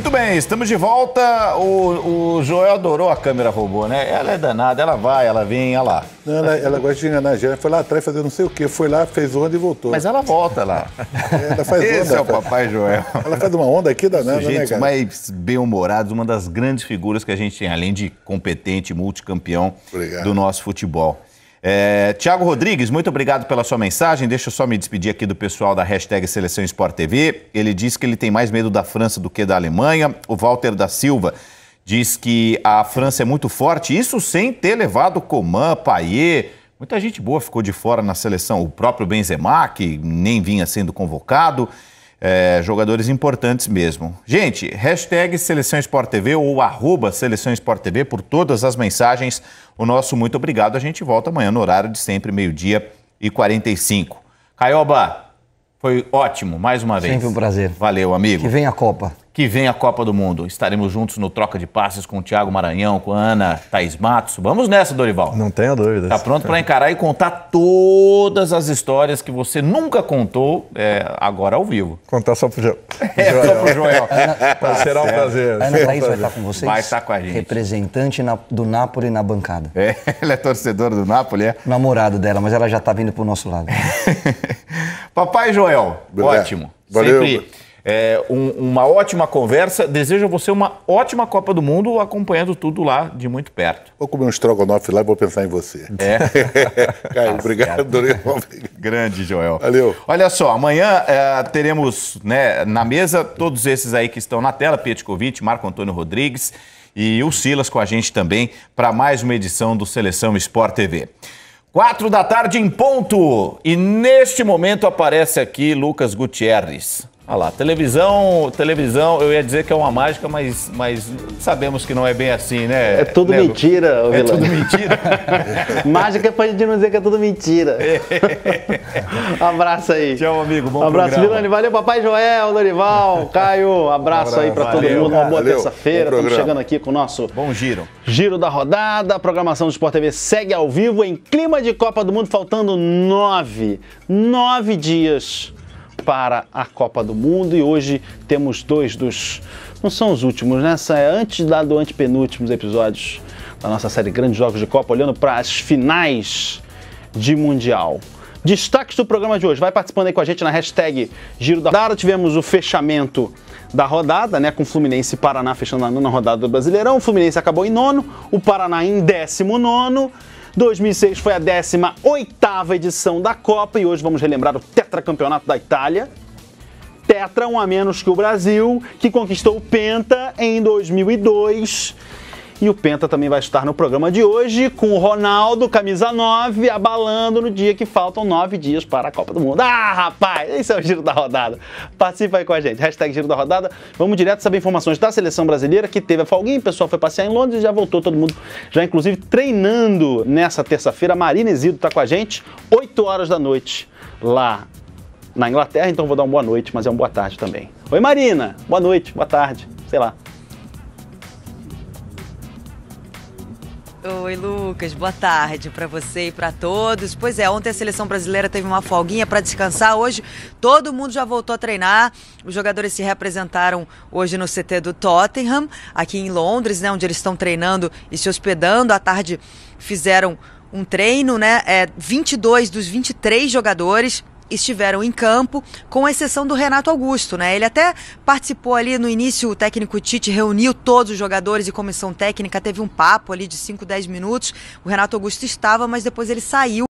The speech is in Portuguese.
Muito bem, estamos de volta. O, o Joel adorou a câmera robô, né? Ela é danada, ela vai, ela vem, olha lá. Ela, ela gosta de enganar a gente. Foi lá atrás fazer não sei o quê. Foi lá, fez onda e voltou. Mas ela volta lá. É, ela faz Esse onda. Esse é o papai Joel. Ela faz uma onda aqui danada, Sujeitos né, cara? mais bem-humorados, uma das grandes figuras que a gente tem, além de competente, multicampeão Obrigado. do nosso futebol. É, Tiago Rodrigues, muito obrigado pela sua mensagem. Deixa eu só me despedir aqui do pessoal da hashtag Seleção Sport TV. Ele diz que ele tem mais medo da França do que da Alemanha. O Walter da Silva diz que a França é muito forte, isso sem ter levado Coman, Payet. Muita gente boa ficou de fora na seleção. O próprio Benzema, que nem vinha sendo convocado. É, jogadores importantes mesmo. Gente, hashtag Seleção Sport TV ou arroba Seleção Sport TV por todas as mensagens. O nosso muito obrigado. A gente volta amanhã no horário de sempre, meio-dia e 45. Caioba, foi ótimo, mais uma vez. Sempre um prazer. Valeu, amigo. Que vem a Copa que vem a Copa do Mundo. Estaremos juntos no Troca de Passes com o Thiago Maranhão, com a Ana Thaís Matos. Vamos nessa, Dorival. Não tenha dúvida. Está pronto para encarar e contar todas as histórias que você nunca contou é, agora ao vivo. Contar só pro, jo... é, Joel. Só pro Joel. Tá Ana... Será um prazer. Ana Thaís vai estar tá com vocês? Vai estar tá com a gente. Representante na... do Napoli na bancada. É, ela é torcedora do Napoli, é? Namorado dela, mas ela já está vindo para o nosso lado. Papai Joel, ótimo. Valeu. Sempre é, um, uma ótima conversa. Desejo a você uma ótima Copa do Mundo, acompanhando tudo lá de muito perto. Vou comer um estrogonofe lá e vou pensar em você. É. Caio, tá obrigado. Grande, Joel. Valeu. Olha só, amanhã é, teremos né, na mesa todos esses aí que estão na tela, Pietkovic, Marco Antônio Rodrigues e o Silas com a gente também para mais uma edição do Seleção Sport TV. Quatro da tarde em ponto. E neste momento aparece aqui Lucas Gutierrez. Olha lá, televisão, televisão, eu ia dizer que é uma mágica, mas, mas sabemos que não é bem assim, né? É tudo né? mentira, É vilão. tudo mentira. mágica é pra gente não dizer que é tudo mentira. É. um abraço aí. Tchau, amigo. Bom um abraço, Vilani. Valeu, Papai Joel, Dorival, Caio. abraço, abraço aí pra valeu, todo mundo. Cara, uma boa terça-feira. Estamos chegando aqui com o nosso Bom giro. Giro da rodada. A programação do Sport TV segue ao vivo em clima de Copa do Mundo, faltando nove. Nove dias para a Copa do Mundo e hoje temos dois dos. Não são os últimos, né? Essa é antes da do antepenúltimos episódios da nossa série Grandes Jogos de Copa, olhando para as finais de Mundial. Destaques do programa de hoje. Vai participando aí com a gente na hashtag Giro da Rodada. Tivemos o fechamento da rodada, né? Com Fluminense e Paraná fechando a nona rodada do Brasileirão. O Fluminense acabou em nono, o Paraná em décimo nono. 2006 foi a 18ª edição da Copa e hoje vamos relembrar o tetracampeonato da Itália. Tetra, um a menos que o Brasil, que conquistou o Penta em 2002 e o Penta também vai estar no programa de hoje com o Ronaldo, camisa 9, abalando no dia que faltam nove dias para a Copa do Mundo. Ah, rapaz, esse é o Giro da Rodada. Participa aí com a gente. Hashtag Giro da Rodada. Vamos direto saber informações da seleção brasileira que teve a folguinha, o pessoal foi passear em Londres e já voltou todo mundo, já inclusive treinando nessa terça-feira. Marina Exido está com a gente, 8 horas da noite lá na Inglaterra, então vou dar uma boa noite, mas é uma boa tarde também. Oi Marina, boa noite, boa tarde, sei lá. Oi, Lucas. Boa tarde para você e para todos. Pois é, ontem a seleção brasileira teve uma folguinha para descansar. Hoje todo mundo já voltou a treinar. Os jogadores se representaram hoje no CT do Tottenham, aqui em Londres, né, onde eles estão treinando e se hospedando. À tarde fizeram um treino, né? É, 22 dos 23 jogadores estiveram em campo, com exceção do Renato Augusto, né? Ele até participou ali no início, o técnico Tite reuniu todos os jogadores e comissão técnica, teve um papo ali de 5, 10 minutos. O Renato Augusto estava, mas depois ele saiu